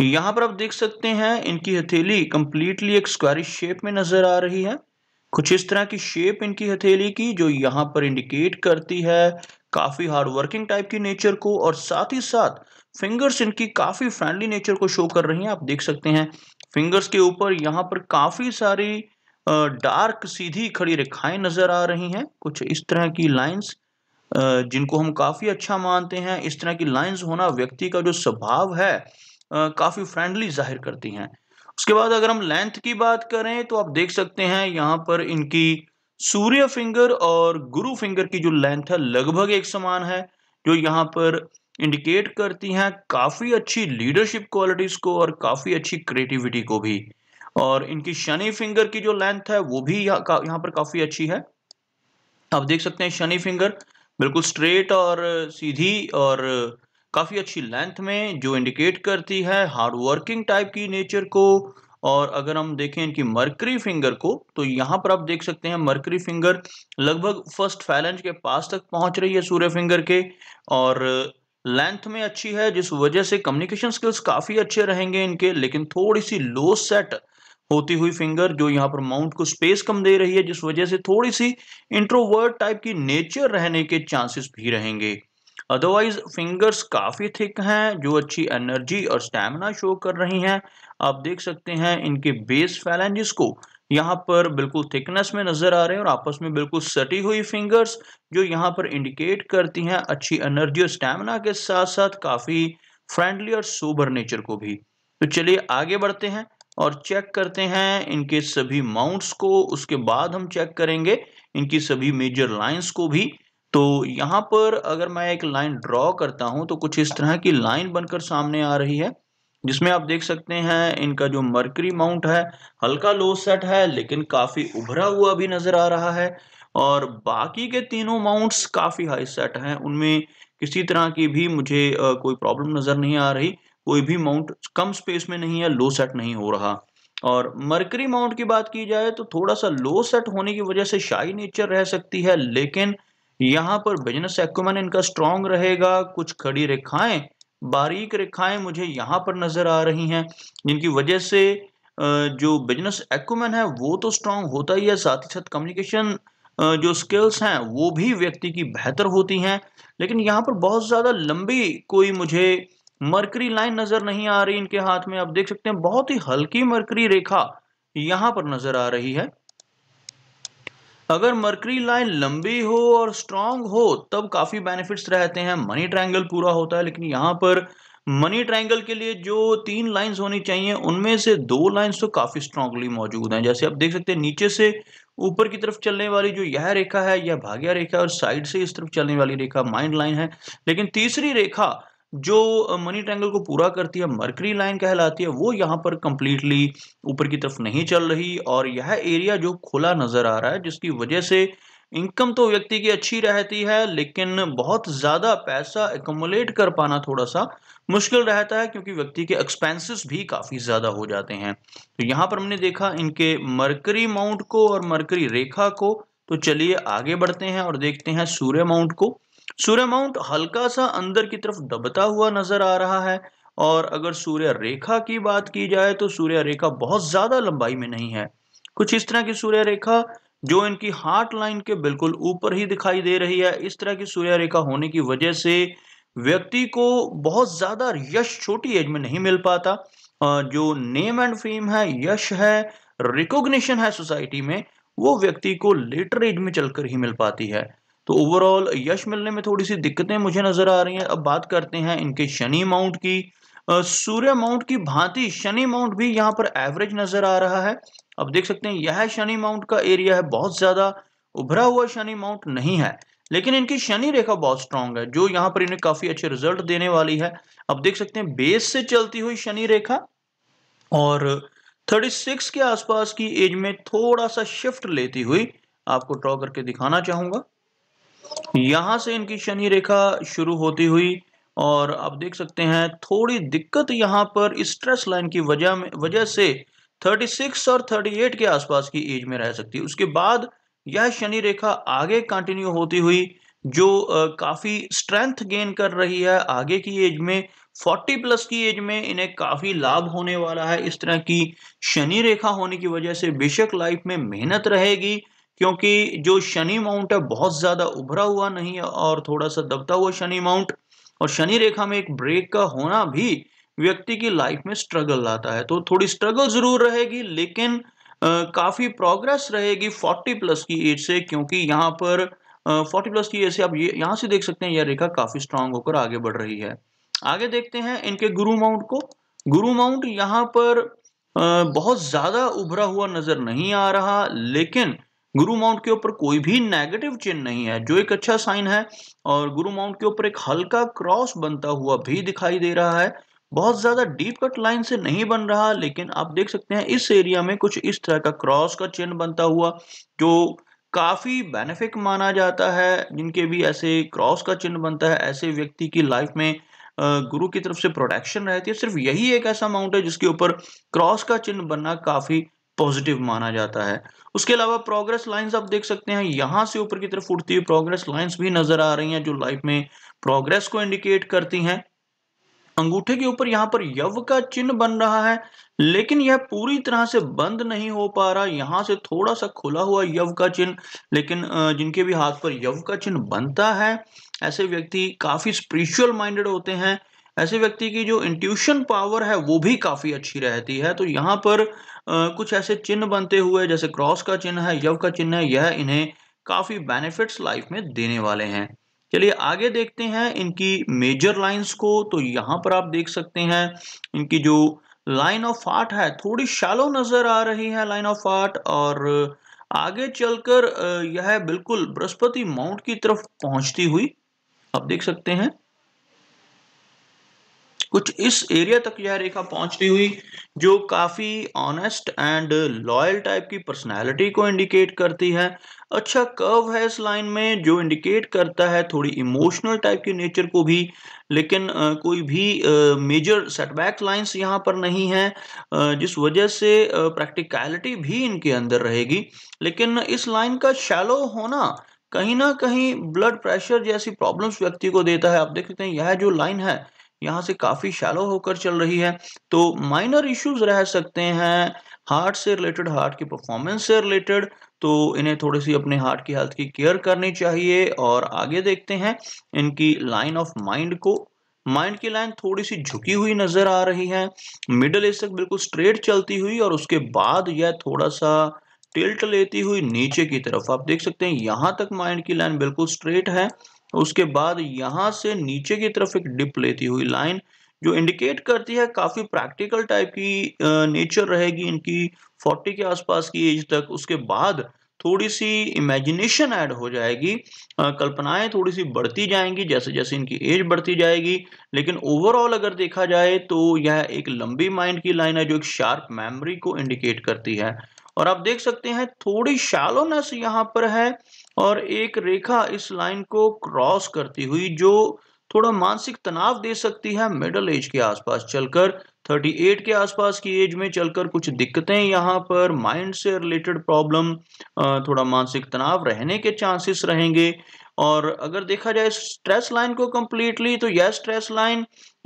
यहाँ पर आप देख सकते हैं इनकी हथेली कंप्लीटली एक स्क्वायरिश शेप में नजर आ रही है कुछ इस तरह की शेप इनकी हथेली की जो यहाँ पर इंडिकेट करती है काफी हार्ड वर्किंग टाइप की नेचर को और साथ ही साथ फिंगर्स इनकी काफी फ्रेंडली नेचर को शो कर रही हैं आप देख सकते हैं फिंगर्स के ऊपर यहाँ पर काफी सारी डार्क सीधी खड़ी रेखाएं नजर आ रही हैं कुछ इस तरह की लाइंस जिनको हम काफी अच्छा मानते हैं इस तरह की लाइंस होना व्यक्ति का जो स्वभाव है काफ़ी फ्रेंडली जाहिर करती हैं उसके बाद अगर हम लेंथ की बात करें तो आप देख सकते हैं यहाँ पर इनकी सूर्य फिंगर और गुरु फिंगर की जो लेंथ है लगभग एक समान है जो यहाँ पर इंडिकेट करती हैं काफ़ी अच्छी लीडरशिप क्वालिटीज़ को और काफ़ी अच्छी क्रिएटिविटी को भी और इनकी शनि फिंगर की जो लेंथ है वो भी यहाँ यहाँ पर काफ़ी अच्छी है आप देख सकते हैं शनि फिंगर बिल्कुल स्ट्रेट और सीधी और काफ़ी अच्छी लेंथ में जो इंडिकेट करती है हार्ड वर्किंग टाइप की नेचर को और अगर हम देखें इनकी मर्करी फिंगर को तो यहाँ पर आप देख सकते हैं मर्करी फिंगर लगभग फर्स्ट फैलेंज के पास तक पहुंच रही है सूर्य फिंगर के और लेंथ में अच्छी है जिस वजह से कम्युनिकेशन स्किल्स काफ़ी अच्छे रहेंगे इनके लेकिन थोड़ी सी लो सेट होती हुई फिंगर जो यहाँ पर माउंट को स्पेस कम दे रही है जिस वजह से थोड़ी सी इंट्रोवर्ड टाइप की नेचर रहने के चांसेस भी रहेंगे अदरवाइज फिंगर्स काफ़ी थिक हैं जो अच्छी एनर्जी और स्टेमिना शो कर रही हैं आप देख सकते हैं इनके बेस फैलेंजिस को यहाँ पर बिल्कुल थिकनेस में नजर आ रहे हैं और आपस में बिल्कुल सटी हुई फिंगर्स जो यहाँ पर इंडिकेट करती हैं अच्छी एनर्जी और स्टेमिना के साथ साथ काफ़ी फ्रेंडली और सोबर नेचर को भी तो चलिए आगे बढ़ते हैं और चेक करते हैं इनके सभी माउंट्स को उसके बाद हम चेक करेंगे इनकी सभी मेजर लाइंस को भी तो यहाँ पर अगर मैं एक लाइन ड्रॉ करता हूँ तो कुछ इस तरह की लाइन बनकर सामने आ रही है जिसमें आप देख सकते हैं इनका जो मर्करी माउंट है हल्का लो सेट है लेकिन काफ़ी उभरा हुआ भी नज़र आ रहा है और बाकी के तीनों माउंट्स काफ़ी हाई सेट हैं उनमें किसी तरह की भी मुझे कोई प्रॉब्लम नज़र नहीं आ रही कोई भी माउंट कम स्पेस में नहीं है लो सेट नहीं हो रहा और मर्करी माउंट की बात की जाए तो थोड़ा सा लो सेट होने की वजह से शाही नेचर रह सकती है लेकिन यहाँ पर बिजनेस एक्यूमन इनका स्ट्रांग रहेगा कुछ खड़ी रेखाएं बारीक रेखाएं मुझे यहाँ पर नजर आ रही हैं जिनकी वजह से जो बिजनेस एक्यूमन है वो तो स्ट्रांग होता ही है साथ ही साथ कम्युनिकेशन जो स्किल्स हैं वो भी व्यक्ति की बेहतर होती हैं लेकिन यहाँ पर बहुत ज़्यादा लंबी कोई मुझे मरकरी लाइन नज़र नहीं आ रही इनके हाथ में आप देख सकते हैं बहुत ही हल्की मरकरी रेखा यहाँ पर नज़र आ रही है अगर मर्करी लाइन लंबी हो और स्ट्रांग हो तब काफ़ी बेनिफिट्स रहते हैं मनी ट्रायंगल पूरा होता है लेकिन यहाँ पर मनी ट्रायंगल के लिए जो तीन लाइंस होनी चाहिए उनमें से दो लाइंस तो काफ़ी स्ट्रांगली मौजूद हैं जैसे आप देख सकते हैं नीचे से ऊपर की तरफ चलने वाली जो यह रेखा है यह भाग्या रेखा और साइड से इस तरफ चलने वाली रेखा माइंड लाइन है लेकिन तीसरी रेखा जो मनी ट्रैंगल को पूरा करती है मर्करी लाइन कहलाती है वो यहाँ पर कंप्लीटली ऊपर की तरफ नहीं चल रही और यह एरिया जो खुला नजर आ रहा है जिसकी वजह से इनकम तो व्यक्ति की अच्छी रहती है लेकिन बहुत ज़्यादा पैसा एकोमोलेट कर पाना थोड़ा सा मुश्किल रहता है क्योंकि व्यक्ति के एक्सपेंसेस भी काफ़ी ज़्यादा हो जाते हैं तो यहाँ पर हमने देखा इनके मरकरी माउंट को और मरकरी रेखा को तो चलिए आगे बढ़ते हैं और देखते हैं सूर्य माउंट को सूर्यमाउंट हल्का सा अंदर की तरफ दबता हुआ नजर आ रहा है और अगर सूर्य रेखा की बात की जाए तो सूर्य रेखा बहुत ज्यादा लंबाई में नहीं है कुछ इस तरह की सूर्य रेखा जो इनकी हार्ट लाइन के बिल्कुल ऊपर ही दिखाई दे रही है इस तरह की सूर्य रेखा होने की वजह से व्यक्ति को बहुत ज्यादा यश छोटी एज में नहीं मिल पाता जो नेम एंड फेम है यश है रिकॉग्निशन है सोसाइटी में वो व्यक्ति को लेटर एज में चलकर ही मिल पाती है तो ओवरऑल यश मिलने में थोड़ी सी दिक्कतें मुझे नज़र आ रही हैं अब बात करते हैं इनके शनि माउंट की सूर्य माउंट की भांति शनि माउंट भी यहाँ पर एवरेज नज़र आ रहा है अब देख सकते हैं यह शनि माउंट का एरिया है बहुत ज़्यादा उभरा हुआ शनि माउंट नहीं है लेकिन इनकी शनि रेखा बहुत स्ट्रांग है जो यहाँ पर इन्हें काफ़ी अच्छे रिजल्ट देने वाली है अब देख सकते हैं बेस से चलती हुई शनि रेखा और 36 के आसपास की एज में थोड़ा सा शिफ्ट लेती हुई आपको ड्रॉ करके दिखाना चाहूंगा यहाँ से इनकी शनि रेखा शुरू होती हुई और आप देख सकते हैं थोड़ी दिक्कत यहाँ पर स्ट्रेस लाइन की वजह में वजह से 36 और 38 के आसपास की एज में रह सकती है उसके बाद यह शनि रेखा आगे कंटिन्यू होती हुई जो काफ़ी स्ट्रेंथ गेन कर रही है आगे की एज में 40 प्लस की एज में इन्हें काफ़ी लाभ होने वाला है इस तरह की शनि रेखा होने की वजह से बेशक लाइफ में मेहनत रहेगी क्योंकि जो शनि माउंट है बहुत ज़्यादा उभरा हुआ नहीं है और थोड़ा सा दबता हुआ शनि माउंट और शनि रेखा में एक ब्रेक का होना भी व्यक्ति की लाइफ में स्ट्रगल लाता है तो थोड़ी स्ट्रगल ज़रूर रहेगी लेकिन काफ़ी प्रोग्रेस रहेगी 40 प्लस की एज से क्योंकि यहाँ पर फोर्टी प्लस की एज से आप ये यहाँ से देख सकते हैं यह रेखा काफ़ी स्ट्रांग होकर आगे बढ़ रही है आगे देखते हैं इनके गुरु माउंट को गुरु माउंट यहाँ पर बहुत ज़्यादा उभरा हुआ नज़र नहीं आ रहा लेकिन गुरु माउंट के ऊपर कोई भी नेगेटिव चिन्ह नहीं है जो एक अच्छा साइन है और गुरु माउंट के ऊपर एक हल्का क्रॉस बनता हुआ भी दिखाई दे रहा है बहुत ज़्यादा डीप कट लाइन से नहीं बन रहा लेकिन आप देख सकते हैं इस एरिया में कुछ इस तरह का क्रॉस का चिन्ह बनता हुआ जो काफ़ी बेनिफिक माना जाता है जिनके भी ऐसे क्रॉस का चिन्ह बनता है ऐसे व्यक्ति की लाइफ में गुरु की तरफ से प्रोटेक्शन रहती है सिर्फ यही एक ऐसा माउंट है जिसके ऊपर क्रॉस का चिन्ह बनना काफ़ी पॉजिटिव माना जाता है उसके अलावा प्रोग्रेस लाइंस आप देख सकते हैं यहाँ से ऊपर की तरफ उठती हुई प्रोग्रेस लाइंस भी नजर आ रही हैं जो लाइफ में प्रोग्रेस को इंडिकेट करती हैं अंगूठे के ऊपर यहाँ पर यव का चिन्ह बन रहा है लेकिन यह पूरी तरह से बंद नहीं हो पा रहा यहाँ से थोड़ा सा खुला हुआ यव का चिन्ह लेकिन जिनके भी हाथ पर यव का चिन्ह बनता है ऐसे व्यक्ति काफी स्पिरिचुअल माइंडेड होते हैं ऐसे व्यक्ति की जो इंट्यूशन पावर है वो भी काफ़ी अच्छी रहती है तो यहाँ पर आ, कुछ ऐसे चिन्ह बनते हुए जैसे क्रॉस का चिन्ह है यव का चिन्ह है यह इन्हें काफ़ी बेनिफिट्स लाइफ में देने वाले हैं चलिए आगे देखते हैं इनकी मेजर लाइंस को तो यहाँ पर आप देख सकते हैं इनकी जो लाइन ऑफ आर्ट है थोड़ी शालो नज़र आ रही है लाइन ऑफ आर्ट और आगे चलकर यह बिल्कुल बृहस्पति माउंट की तरफ पहुंचती हुई आप देख सकते हैं कुछ इस एरिया तक यह रेखा पहुंचती हुई जो काफ़ी ऑनेस्ट एंड लॉयल टाइप की पर्सनालिटी को इंडिकेट करती है अच्छा कर्व है इस लाइन में जो इंडिकेट करता है थोड़ी इमोशनल टाइप की नेचर को भी लेकिन आ, कोई भी मेजर सेटबैक लाइंस यहाँ पर नहीं है जिस वजह से प्रैक्टिकलिटी भी इनके अंदर रहेगी लेकिन इस लाइन का शैलो होना कहीं ना कहीं ब्लड प्रेशर जैसी प्रॉब्लम्स व्यक्ति को देता है आप देख सकते हैं यह जो लाइन है यहाँ से काफ़ी शैलो होकर चल रही है तो माइनर इश्यूज रह सकते हैं हार्ट से रिलेटेड हार्ट की परफॉर्मेंस से रिलेटेड तो इन्हें थोड़ी सी अपने हार्ट की हेल्थ की केयर करनी चाहिए और आगे देखते हैं इनकी लाइन ऑफ माइंड को माइंड की लाइन थोड़ी सी झुकी हुई नजर आ रही है मिडल एज तक बिल्कुल स्ट्रेट चलती हुई और उसके बाद यह थोड़ा सा टिल्ट लेती हुई नीचे की तरफ आप देख सकते हैं यहां तक माइंड की लाइन बिल्कुल स्ट्रेट है उसके बाद यहाँ से नीचे की तरफ एक डिप लेती हुई लाइन जो इंडिकेट करती है काफ़ी प्रैक्टिकल टाइप की नेचर रहेगी इनकी फोर्टी के आसपास की एज तक उसके बाद थोड़ी सी इमेजिनेशन ऐड हो जाएगी कल्पनाएं थोड़ी सी बढ़ती जाएंगी जैसे जैसे इनकी एज बढ़ती जाएगी लेकिन ओवरऑल अगर देखा जाए तो यह एक लंबी माइंड की लाइन है जो एक शार्प मेमोरी को इंडिकेट करती है और आप देख सकते हैं थोड़ी शालोनेस यहाँ पर है और एक रेखा इस लाइन को क्रॉस करती हुई जो थोड़ा मानसिक तनाव दे सकती है मिडल एज के आसपास चलकर 38 के आसपास की एज में चलकर कुछ दिक्कतें यहाँ पर माइंड से रिलेटेड प्रॉब्लम थोड़ा मानसिक तनाव रहने के चांसेस रहेंगे और अगर देखा जाए स्ट्रेस लाइन को कम्प्लीटली तो यह स्ट्रेस लाइन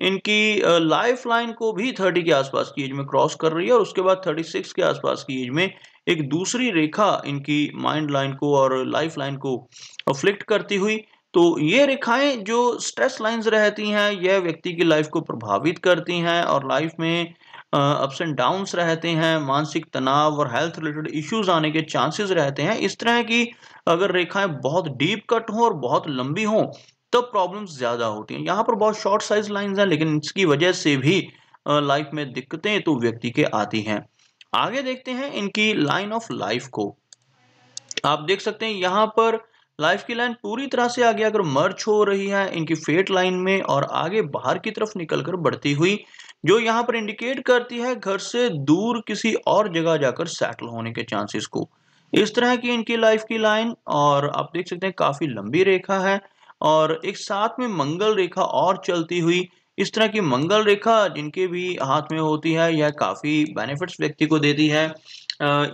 इनकी लाइफ लाइन को भी 30 के आसपास की एज में क्रॉस कर रही है और उसके बाद 36 के आसपास की एज में एक दूसरी रेखा इनकी माइंड लाइन को और लाइफ लाइन को अफ्लिक्ट करती हुई तो ये रेखाएं जो स्ट्रेस लाइंस रहती हैं यह व्यक्ति की लाइफ को प्रभावित करती हैं और लाइफ में अप्स एंड डाउन्स रहते हैं मानसिक तनाव और हेल्थ रिलेटेड इश्यूज आने के चांसेस रहते हैं इस तरह की अगर रेखाएं बहुत डीप कट हों और बहुत लंबी हों तब तो प्रॉब्लम्स ज़्यादा होती हैं यहाँ पर बहुत शॉर्ट साइज लाइन हैं लेकिन इसकी वजह से भी लाइफ में दिक्कतें तो व्यक्ति के आती हैं आगे देखते हैं इनकी लाइन ऑफ लाइफ को आप देख सकते हैं यहाँ पर लाइफ की लाइन पूरी तरह से आगे अगर मर्च हो रही है इनकी फेट लाइन में और आगे बाहर की तरफ निकलकर बढ़ती हुई जो यहाँ पर इंडिकेट करती है घर से दूर किसी और जगह जाकर सेटल होने के चांसेस को इस तरह की इनकी लाइफ की लाइन और आप देख सकते हैं काफी लंबी रेखा है और एक साथ में मंगल रेखा और चलती हुई इस तरह की मंगल रेखा जिनके भी हाथ में होती है यह काफ़ी बेनिफिट्स व्यक्ति को देती है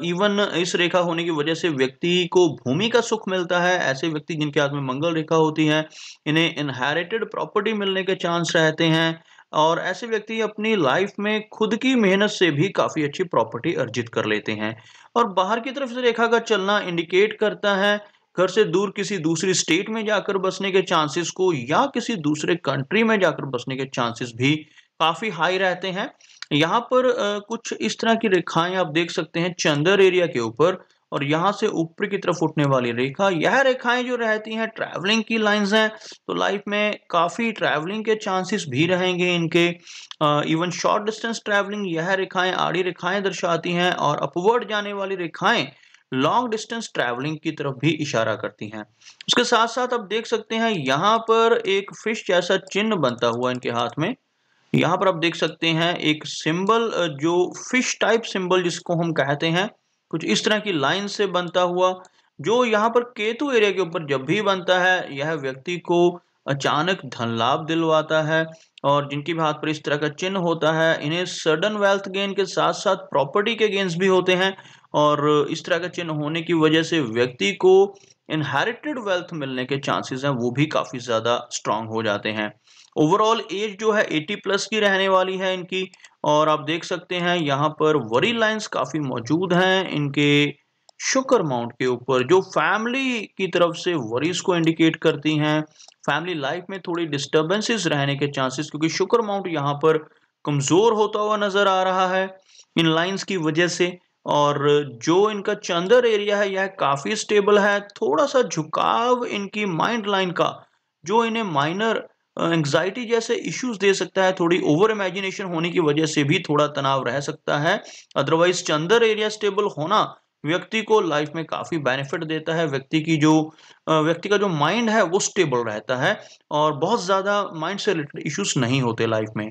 इवन इस रेखा होने की वजह से व्यक्ति को भूमि का सुख मिलता है ऐसे व्यक्ति जिनके हाथ में मंगल रेखा होती है इन्हें इनहेरिटेड प्रॉपर्टी मिलने के चांस रहते हैं और ऐसे व्यक्ति अपनी लाइफ में खुद की मेहनत से भी काफ़ी अच्छी प्रॉपर्टी अर्जित कर लेते हैं और बाहर की तरफ से रेखा का चलना इंडिकेट करता है घर से दूर किसी दूसरी स्टेट में जाकर बसने के चांसेस को या किसी दूसरे कंट्री में जाकर बसने के चांसेस भी काफ़ी हाई रहते हैं यहाँ पर कुछ इस तरह की रेखाएं आप देख सकते हैं चंदर एरिया के ऊपर और यहाँ से ऊपर की तरफ उठने वाली रेखा यह रेखाएं जो रहती हैं ट्रैवलिंग की लाइंस हैं तो लाइफ में काफ़ी ट्रैवलिंग के चांसेस भी रहेंगे इनके इवन शॉर्ट डिस्टेंस ट्रैवलिंग यह रेखाएं आड़ी रेखाएं दर्शाती हैं और अपवर्ड जाने वाली रेखाएं लॉन्ग डिस्टेंस ट्रैवलिंग की तरफ भी इशारा करती हैं उसके साथ साथ आप देख सकते हैं यहाँ पर एक फिश जैसा चिन्ह बनता हुआ इनके हाथ में यहाँ पर आप देख सकते हैं एक सिंबल जो फिश टाइप सिंबल जिसको हम कहते हैं कुछ इस तरह की लाइन से बनता हुआ जो यहाँ पर केतु एरिया के ऊपर जब भी बनता है यह व्यक्ति को अचानक धन लाभ दिलवाता है और जिनके भी हाथ पर इस तरह का चिन्ह होता है इन्हें सडन वेल्थ गेन के साथ साथ प्रॉपर्टी के गेंस भी होते हैं और इस तरह का चिन्ह होने की वजह से व्यक्ति को इनहेरिटेड वेल्थ मिलने के चांसेस हैं वो भी काफ़ी ज़्यादा स्ट्रांग हो जाते हैं ओवरऑल एज जो है 80 प्लस की रहने वाली है इनकी और आप देख सकते हैं यहाँ पर वरी लाइंस काफ़ी मौजूद हैं इनके शुक्र माउंट के ऊपर जो फैमिली की तरफ से वरीज को इंडिकेट करती हैं फैमिली लाइफ में थोड़ी डिस्टर्बेंसेस रहने के चांसेस क्योंकि शुक्र माउंट यहाँ पर कमज़ोर होता हुआ नज़र आ रहा है इन लाइंस की वजह से और जो इनका चंदर एरिया है यह काफ़ी स्टेबल है थोड़ा सा झुकाव इनकी माइंड लाइन का जो इन्हें माइनर एंग्जाइटी जैसे इश्यूज दे सकता है थोड़ी ओवर इमेजिनेशन होने की वजह से भी थोड़ा तनाव रह सकता है अदरवाइज चंदर एरिया स्टेबल होना व्यक्ति को लाइफ में काफ़ी बेनिफिट देता है व्यक्ति की जो व्यक्ति का जो माइंड है वो स्टेबल रहता है और बहुत ज़्यादा माइंड से रिलेटेड इश्यूज नहीं होते लाइफ में